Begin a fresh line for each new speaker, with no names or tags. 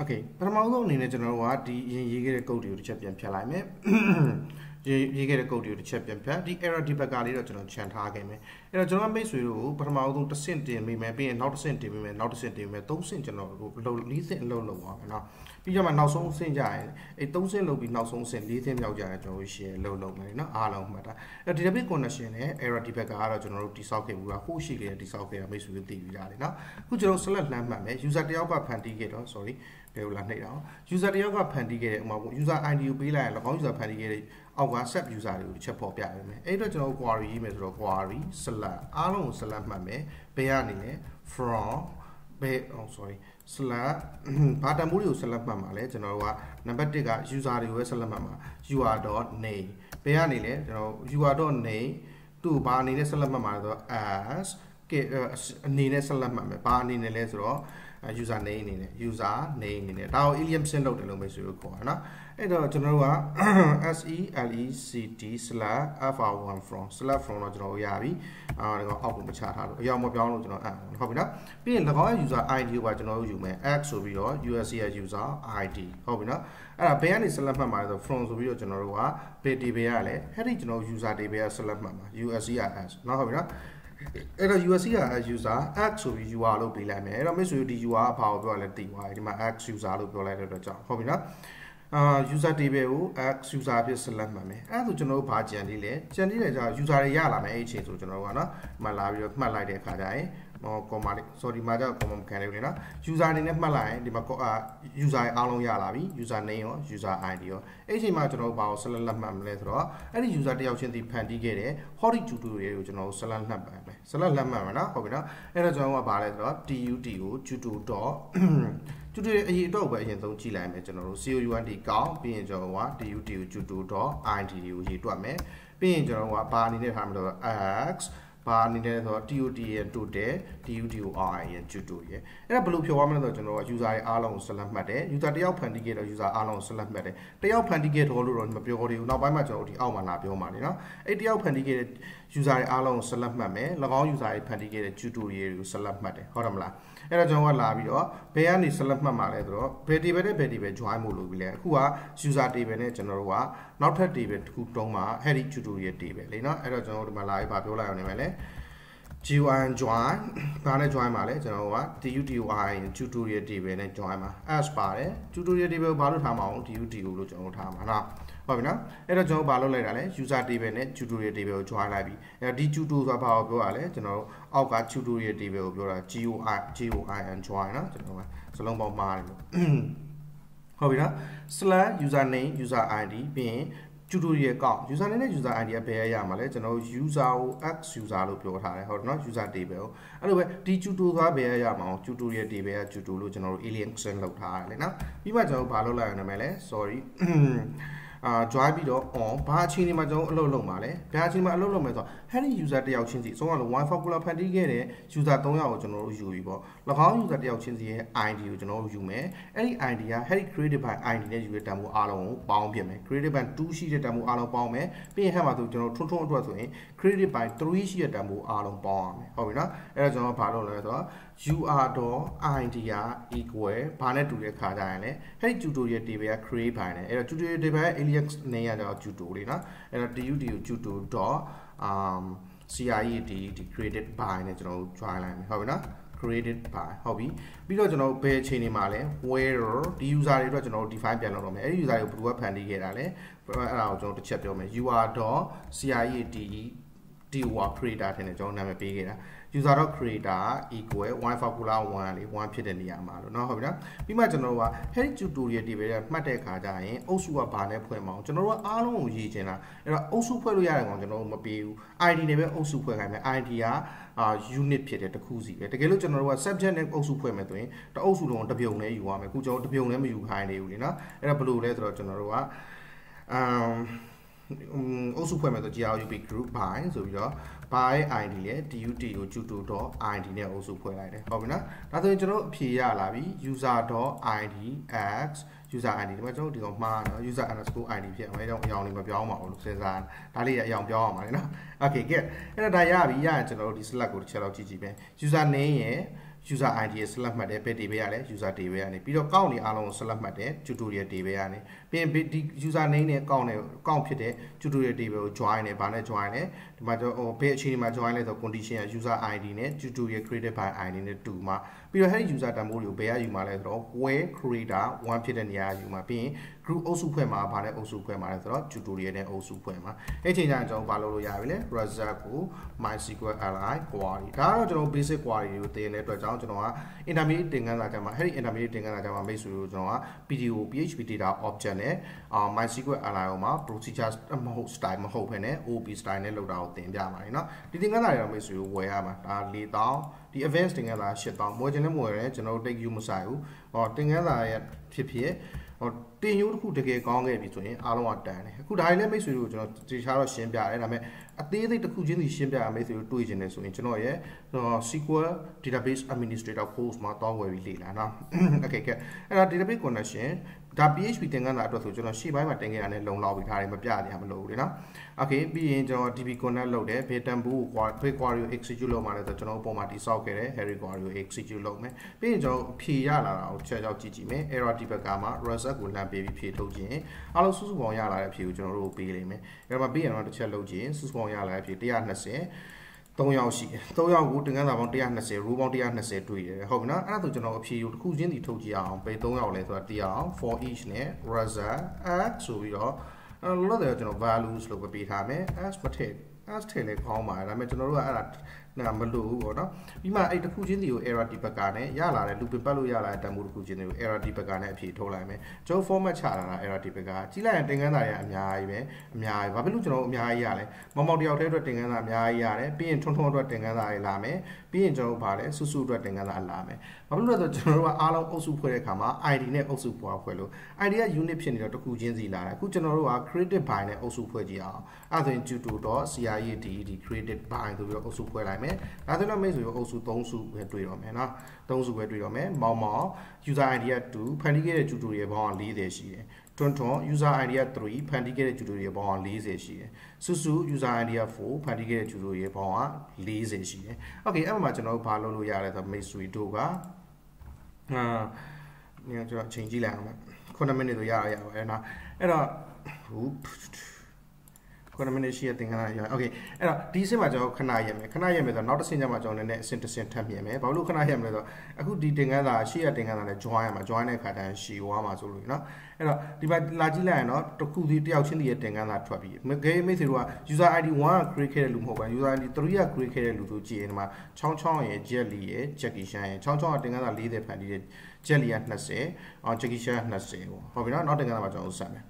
โอเคပထမဆုံးအနေနဲ့ကျွန်တော်တို့ကဒီအရင်ရေးခဲ့တဲ့ကုတ်တွေကိုတစ်ချက်ပြန်ဖြတ်လိုက်မယ်ရေးခဲ့တဲ့ကုတ်တွေကိုတစ်ချက်ပြန်ဖြတ်ဒီ error debugger လေးတော့ကျွန်တော်ခြံထားခဲ့မယ်အဲ့တော့ကျွန်တော်မိတ်ဆွေတို့ကိုပထမဆုံးတစ်ဆင့်တင်ပေးမယ်ပြီးရင်နောက်တစ်ဆင့်တင်ပေးမယ်နောက်တစ်ဆင့်တင်ပေးမယ်သုံးဆင့်ကျွန်တော်တို့အလုပ်၄ဆင့်အလုပ်လုပ်ပါမယ်နော်ပြီးကြမှာနောက်ဆုံးဆင့်ကြရင်အဲ့သုံးဆင့်လုပ်ပြီးနောက်ဆုံးဆင့်၄ဆင့်မြောက်ကြရင်ကျွန်တော်တို့ရှင်းလုပ်လုပ်မယ်နော်အားလုံးမှတ်တာအဲ့ database connection နဲ့ error debugger ကတော့ကျွန်တော်တို့တိစောက်ခဲ့ဘူးလားဟိုရှိခဲ့တဲ့တိစောက်ခဲ့တာမိတ်ဆွေတို့သိပြီးသားလေနော်အခုကျွန်တော် select လှမ်းမှတ်မယ် user တယောက်ကဖန်တီးခဲ့တော့ sorry ဘယ်လိုလဲနှိပ်တာ user တယောက်ကဖန်တီးခဲ့တဲ့ဥမာ user id ကိုပေးလိုက်ရင်၎င်း user ဖန်တီးခဲ့တဲ့အောက်က sub user တွေကိုတစ်ချက်ပေါ်ပြပေးမယ်အဲ့တော့ကျွန်တော် query ရေးမယ်ဆိုတော့ query slash အားလုံးကို slash မှတ်မယ်ဘယ်ကနေလဲ from ဘယ် oh sorry slash ဘာတန်ဖိုးတွေကို select မှတ်မှာလဲကျွန်တော်တို့ကနံပါတ်1က user တွေကိုပဲ select မှတ်မှာ user.name ဘယ်ကနေလဲကျွန်တော် user.name သူ့ဘာအနေနဲ့ select မှတ်မှာလဲဆိုတော့ as အနေနဲ့ select မှတ်မယ်ဘာအနေနဲ့လဲဆိုတော့ user name အနေနဲ့ user name အနေနဲ့ဒါကို aliasing လုပ်တယ်လို့မိတ်ဆွေတို့ခေါ်တာနော်အဲ့တော့ကျွန်တော်တို့က select/fr1 from select from တော့ကျွန်တော်ရပြီအာဒီကောင်အောက်ကိုမချထားလို့အရောက်မပြောင်းလို့ကျွန်တော်အဟုတ်ပြီနော်ပြီးရင်၎င်းရဲ့ user ID ကိုပါကျွန်တော်တို့ယူမယ် x ဆိုပြီးတော့ USC ရဲ့ user ID ဟုတ်ပြီနော်အဲ့ဒါဘယ်ကနေ select မှတ်မှာလဲဆို from ဆိုပြီးတော့ကျွန်တော်တို့က bit table ရလဲအဲ့ဒီကျွန်တော် user table က select မှတ်မှာ USC ရ s နော်ဟုတ်ပြီနော်အဲ့တော့ URC က user x ဆိုပြီး user လို့ပေးလိုက်မယ်အဲ့တော့မိတ်ဆွေဒီ user ကဘာကိုပြောလဲသိသွားပြီဒီမှာ x user လို့ပြောလိုက်တဲ့အတွက်ကြောင့်ဟုတ်ပြီနော်အာ user table ကို x user အဖြစ် select မှတ်မယ်အဲ့ဒါဆိုကျွန်တော်တို့ဘာကြံသေးလဲကြံသေးတယ်ကြာ user တွေရလာမယ်အဲ့အချိန်ဆိုကျွန်တော်တို့ကနော်ဒီမှာလာပြီးတော့မှတ်လိုက်တဲ့အခါကျရင်နော် comma လေး sorry မှာကြောက် comma မခံရဘူးလေနော် user အနေနဲ့မှတ်လိုက်ရင်ဒီမှာ user အားလုံးရလာပြီ user name ရော user id ရောအဲ့ချိန်မှာကျွန်တော်တို့ဘာကို select လက်မှတ်မလဲဆိုတော့အဲ့ဒီ user တယောက်ချင်းစီဖန်တီးခဲ့တဲ့ hot tutorial တွေကိုကျွန်တော်တို့ select လက်မှတ်မယ် select လက်မှတ်မယ်နော်ဟုတ်ပြီနော်အဲ့တော့ကျွန်တော်ကဘာလဲဆိုတော့ tut ကို tutor. ကျူတူအရေးအတွက်ပဲအရင်ဆုံးကြည့်လိုက်မယ်ကျွန်တော်တို့ COUND ကောင်းပြီးရင်ကျွန်တော်က DUT ကိုကျူတူ .id ကိုရေးတွက်မယ်ပြီးရင်ကျွန်တော်ကဘာအနေနဲ့ထားမလဲဆိုတော့ x ဘာအနေနဲ့ဆိုတော့ TOT ရဲ့ total TUTOR ရဲ့ tuto ရဲ့အဲ့ဒါဘယ်လိုဖြော်ရမလဲဆိုတော့ကျွန်တော်က user ရဲ့အားလုံးကို select မှတ်တယ် user တယောက်ဖန်တီးခဲ့တော့ user အားလုံးကို select မှတ်တယ်တယောက်ဖန်တီးခဲ့တော့လို့တော့မပြောသေးဘူးနောက်ပိုင်းမှာကျွန်တော်ဒီအောက်မှာလာပြောမှာနေနော်အဲ့တယောက်ဖန်တီးခဲ့တဲ့ user ရဲ့အားလုံးကို select မှတ်မယ်၎င်း user ရဲ့ဖန်တီးခဲ့တဲ့ tuto ရဲ့ကို select မှတ်တယ်ဟုတ်တယ်မလားအဲ့တော့ကျွန်တော်ကလာပြီးတော့ဘယ်ကနေ select မှတ်မှာလဲဆိုတော့ bel table နဲ့ bel table join မို့လို့ပြီလဲအခုက user table နဲ့ကျွန်တော်တို့ကနောက်ထပ် table တစ်ခုတုံးမှာ head tutorial table လေနော်အဲ့တော့ကျွန်တော်တို့ဒီမှာလာပြီးပါပြောလိုက်အောင်နေမယ်လေ GUI join ဘာနဲ့ join ပါလဲကျွန်တော်က TUTUI tutorial table နဲ့ join ပါ s ပါတယ် tutorial table ဘာလို့ထားမအောင် TUTU လို့ကျွန်တော်ထားမှာနော်ဟုတ်ပြီနော်အဲ့တော့ကျွန်တော်ဘာလုပ်လိုက်တာလဲ user table နဲ့ tutorial table ကို join လိုက်ပြီအဲ့ဒီ tutorial ဆိုတာဘာကိုပြောတာလဲကျွန်တော်အောက်က tutorial table ကိုပြောတာ GUI GUI and join နော်ကျွန်တော်ကစလုံးပေါင်းမှားတယ်လို့ဟုတ်ပြီနော် /username user id ပြီးရင် tutorial account user name နဲ့ user id ဘယ်ရရမှာလဲကျွန်တော် user ကို x user လို့ပြောထားတယ်ဟုတ်တယ်နော် user table ကိုအဲ့လိုပဲဒီ tutorial ကဘယ်ရရမှာအောင် tutorial table က tutorial လို့ကျွန်တော်တို့ alien action လောက်ထားတယ်လေနော်ပြီးမှကျွန်တော်တို့ဘာလုပ်လိုက်ရအောင်လဲ sorry အာ join ပြီးတော့ on ဘာအချိန်ဒီမှာကျွန်တော်အလုပ်လုပ်မှာလဲဘာအချိန်မှာအလုပ်လုပ်မယ်ဆိုတော့အဲ့ဒီ user တယောက်ချင်းစီအဆုံးအလုံး one formula ဖန်တီးခဲ့တဲ့ user 3ယောက်ကိုကျွန်တော်တို့ယူပြီးပေါ့၎င်း user တယောက်ချင်းစီရဲ့ ID ကိုကျွန်တော်တို့ယူမယ်အဲ့ဒီ ID ကအဲ့ဒီ creative by ID နဲ့ယူတဲ့တန်ဖိုးအားလုံးကိုပေါင်းပြင်မယ် creative by 2ရှိတဲ့တန်ဖိုးအားလုံးပေါင်းမယ်ပြီးရင်ဟဲ့မှာဆိုကျွန်တော်ထွန်းထွန်းအတွက်ဆိုရင် creative by 3ရှိတဲ့တန်ဖိုးအားလုံးပေါင်းရမယ်ဟုတ်ပြီနော်အဲ့တော့ကျွန်တော်ဘာလုပ်လဲဆိုတော့ ur.idea equal ဘာနဲ့တူတဲ့ခါကြရင်လေအဲ့ဒီ tutorial table က create ပါနေအဲ့တော့ tutorial table ရဲ့ alias name ကကျွန်တော် tuto လေးနော်အဲ့တော့ tut ကို tuto.um CIED ဒီ created by နဲ့ကျွန်တော်တို့ join လိုက်မယ်ဟုတ်ပြီနော် created by ဟုတ်ပြီပြီးတော့ကျွန်တော်တို့ဘယ်အချိန်တွေမှာလဲ where ဒီ user တွေအတွက်ကျွန်တော်တို့ define ပြန်လုပ်တော့မယ်အဲ့ဒီ user တွေကိုဘယ်သူကဖန်တီးခဲ့တာလဲအဲ့ဒါကိုကျွန်တော်တို့တစ်ချက်ပြောမယ် ur.cied ဒီဟို creator ထင်တယ်ကျွန်တော်နာမည်ပေးခဲ့တာ user.creator equal one formula 1လေး1ဖြစ်တဲ့နေရာမှာလို့เนาะဟုတ်ပြီနော်ပြီးမှကျွန်တော်တို့က head tutorial တွေပဲမှတ်တဲ့ခါကျရင်အုပ်စုကဘာနဲ့ဖွဲ့မအောင်ကျွန်တော်တို့ကအားလုံးကိုရေးချင်တာအဲ့တော့အုပ်စုဖွဲ့လို့ရတယ်ကောင်ကျွန်တော်တို့မပေးဘူး ID နဲ့ပဲအုပ်စုဖွဲ့ခိုင်းမယ် ID ကအာ unit ဖြစ်တဲ့တစ်ခုစီပဲတကယ်လို့ကျွန်တော်တို့က subject နဲ့အုပ်စုဖွဲ့မယ်ဆိုရင်တအုပ်စုလုံးကိုတစ်ပြုံနဲ့ယူရမယ်အခုကျွန်တော်တို့တစ်ပြုံနဲ့မယူခိုင်းနေဘူးလीเนาะအဲ့ဒါဘယ်လိုလဲဆိုတော့ကျွန်တော်တို့က um အုပ်စုဖွဲ့မယ်ဆို GRUP group by ဆိုပြီးတော့ by id နဲ့ dut ကို tuto.id နဲ့အုပ်စုဖွဲ့လိုက်တယ်ဟုတ်ပြီနော်ဒါဆိုရင်ကျွန်တော်အဖြေရလာပြီ user.id x user id ဒီမှာကျွန်တော်ဒီကောင်မှားနော် user underscore id ဖြစ်အောင်အဲကြောင့်အရောင်လေးမပြောင်းပါဘူးလို့စဉ်းစားဒါလေးအရောင်ပြောင်းအောင်ပါလေနော် okay good အဲ့တော့ဒါရပြီရရင်ကျွန်တော်တို့ဒီ select ကိုတစ်ချက်တော့ကြည့်ကြည့်မယ် user name ရယ် user id ကို select မှတ်တယ်ပဲ table ရတယ် user table ရနေပြီးတော့ count တွေအားလုံးကို select မှတ်တယ် tutorial table ရနေပြီးရင်ဒီ user name နဲ့ count နဲ့ count ဖြစ်တဲ့ tutorial table ကို join နေဘာနဲ့ join လဲဒီမှာကျွန်တော်ဟိုဘယ်အခြေအနေမှာ join လဲဆို condition က user id နဲ့ tutorial created by id နဲ့တူမှာပြီးတော့ဟဲ့ user demo တွေကိုဘယ်ကယူမှာလဲဆိုတော့ where creator 1ဖြစ်တဲ့နေရာယူမှာပြီးရင် group အုပ်စုဖွဲ့မှာဘာနဲ့အုပ်စုဖွဲ့မှာလဲဆိုတော့ tutorial နဲ့အုပ်စုဖွဲ့မှာအဲ့ချိန်ကျရင်ကျွန်တော်ဘာလုပ်လို့ရပြီလဲ result ကို mysql li query ဒါကတော့ကျွန်တော် basic query တွေကိုသင်တဲ့အတွက်ကြောင့်ကြောင့်ကျွန်တော်က intermediate သင်ခန်းစာကျမှအဲ့ဒီ intermediate သင်ခန်းစာကျမှမိတ်ဆွေတို့ကျွန်တော်က PDO PHP data object နဲ့ MySQL array ကိုမှ procedure မဟုတ် style မဟုတ်ဖ ೇನೆ OP style နဲ့လောက်တာကိုသင်ပြပါတယ်เนาะဒီသင်ခန်းစာတွေတော့မိတ်ဆွေတို့ဝယ်ရမှာဒါ4000ဒီ advanced သင်ခန်းစာ8000မွေးခြင်းလည်းမွေးတယ်ကျွန်တော်တို့ take you မဆိုင်ဘူးဟောသင်ခန်းစာရဲ့ဖြစ်ဖြစ်ဟောတင်ရိုးတစ်ခုတကယ်ကောင်းခဲ့ပြီဆိုရင်အားလုံးကတန်တယ်အခုဒါတွေလည်းမိတ်ဆွေတို့ကျွန်တော်တခြားတော့ရှင်းပြတယ်ဒါပေမဲ့အသေးစိတ်တစ်ခုချင်းစီရှင်းပြရမိတ်ဆွေတို့တွေ့ကျင်တယ်ဆိုရင်ကျွန်တော်ရဲ့ SQL Database Administrator course မှာတောင်းဝယ်ပြီးလေ့လာနော် okay ကဲအဲ့ဒါ database connection ဒါ PHP သင်ခန်းစာအတွက်ဆိုကျွန်တော်ရှေ့ပိုင်းမှာတင်ခဲ့တာနဲ့လုံလောက်ပြီဒါတွေမပြရမလို့ဘူးလေနော် Okay ပြီးရင်ကျွန်တော် DB connect လုပ်တယ် Python boot query query ကို execute လုပ်မှာလဲဆိုကျွန်တော်အပေါ်မှာတိစောက်ခဲ့တယ် Harry query ကို execute လုပ်မယ်ပြီးရင်ကျွန်တော်ဖြေရလာတာကိုချက်ရောက်ကြည့်ကြည့်မယ် error debugger မှာ result ကိုလမ်းပေးပြီးဖြေထုတ်ခြင်းအားလုံးစုစုပေါင်းရလာတဲ့ဖြေကိုကျွန်တော်တို့ပေးလိမ့်မယ်အဲ့မှာပြီးရင်တော့တစ်ချက်လုပ်ခြင်းစုစုပေါင်းရလာတဲ့ဖြေ120 3ယောက်ရှိတယ်3ယောက်ကိုတင်ကန်းစာပေါင်း120 row ပေါင်း120တွေ့တယ်ဟုတ်ပြီနော်အဲ့ဒါဆိုကျွန်တော်အဖြေကိုတစ်ခုချင်းစီထုတ်ကြည့်အောင်ဘယ်3ယောက်လဲဆိုတာတရအောင် for each နဲ့ result x ဆိုပြီးတော့အဲ့လိုတော့ကျွန်တော် values လို့ပဲပေးထားမယ် s မထည့် s ထည့်လဲခေါင်းပါတယ်ဒါပေမဲ့ကျွန်တော်တို့ကအဲ့ဒါနာမလို့ဘူးပေါ့နော်ပြီးမှအဲ့တစ်ခုချင်းစီကို error debugger နဲ့ရလာတဲ့ looping ပတ်လို့ရလာတဲ့ demo တစ်ခုချင်းတွေကို error debugger နဲ့အဖြေထုတ်လိုက်မယ်ကျွန်တော် format ချလာတာ error debugger ကြည့်လိုက်ရင်တင်ကန်းစာတွေအများကြီးပဲအများကြီးဘာဖြစ်လို့ကျွန်တော်အများကြီးရလဲမောင်မောင်တယောက်တည်းအတွက်တင်ကန်းစာအများကြီးရတယ်ပြီးရင်ထွန်းထွန်းအတွက်တင်ကန်းစာတွေလာမယ်ပြီးရင်ကျွန်တော်ဗာလဲစုစုအတွက်တင်ကန်းစာလာမယ်ဘာဖြစ်လို့လဲဆိုတော့ကျွန်တော်တို့ကအားလုံးအုပ်စုဖွဲ့တဲ့အခါမှာ ID နဲ့အုပ်စုပွားဖွဲ့လို့ ID က unit ဖြစ်နေတော့တစ်ခုချင်းစီလာတယ်အခုကျွန်တော်တို့က creative by နဲ့အုပ်စုဖွဲ့ကြည့်အောင်အဲ့ဒါဆိုရင် tuto.credit.creative by ဆိုပြီးတော့အုပ်စုဖွဲ့လိုက်မယ်ငါးစုနဲ့မိတ်ဆွေရောအုပ်စု၃စုပဲတွေ့တော့မယ်နော်၃စုပဲတွေ့တော့မယ်မောင်မောင် user id က2ဖန်တီးခဲ့တဲ့ tutorial ဘောင်းက40ရှိတယ်တွန်တွန် user id က3ဖန်တီးခဲ့တဲ့ tutorial ဘောင်းက40ရှိတယ်စုစု user id က4ဖန်တီးခဲ့တဲ့ tutorial ဘောင်းက40ရှိတယ်โอเคအဲ့မှာကျွန်တော်တို့ဘာလုပ်လို့ရလဲဆိုတော့မိတ်ဆွေတို့ကအာညကျွန်တော်ချိန်ကြည့်လိုက်အောင်9မိနစ်ဆိုရရရပါတယ်နော်အဲ့တော့ hoop economic ရှိတဲ့သင်္ခါရရအောင် okay အဲ့တော့ဒီအဆင့်မှာကျွန်တော်ခဏရက်မယ်ခဏရက်မယ်ဆိုတော့နောက်တစ်ဆင့်ကျမှကျွန်တော်လည်းအဆင့်တစ်ဆင့်ထပ်မြင်မယ်ဘာလို့ခဏရက်မလဲဆိုတော့အခုဒီသင်္ခါရရှိရသင်္ခါရနဲ့ join ရမှာ join တဲ့ခါတန်းရှည်သွားမှာဆိုလို့เนาะအဲ့တော့ဒီမှာလာကြည့်လိုက်ရင်တော့တစ်ခုစီတယောက်ချင်းတည်းရဲ့သင်္ခါရထွက်ပြီးဂိမ်းမိတ်ဆွေတို့က user id 1က create ခဲ့တဲ့လူမဟုတ်ပါဘူး user id 3က create ခဲ့တဲ့လူတို့ကြည့်ရင်ဒီမှာ66ရဲ့ jelly ရဲ့ jackie chan ရဲ့66ကသင်္ခါရ40ဖန်တီးတဲ့ jelly က20အော် jackie chan 20ပေါ့ဟုတ်ပြီเนาะနောက်သင်္ခါရမှာကျွန်တော်ဥစားမယ်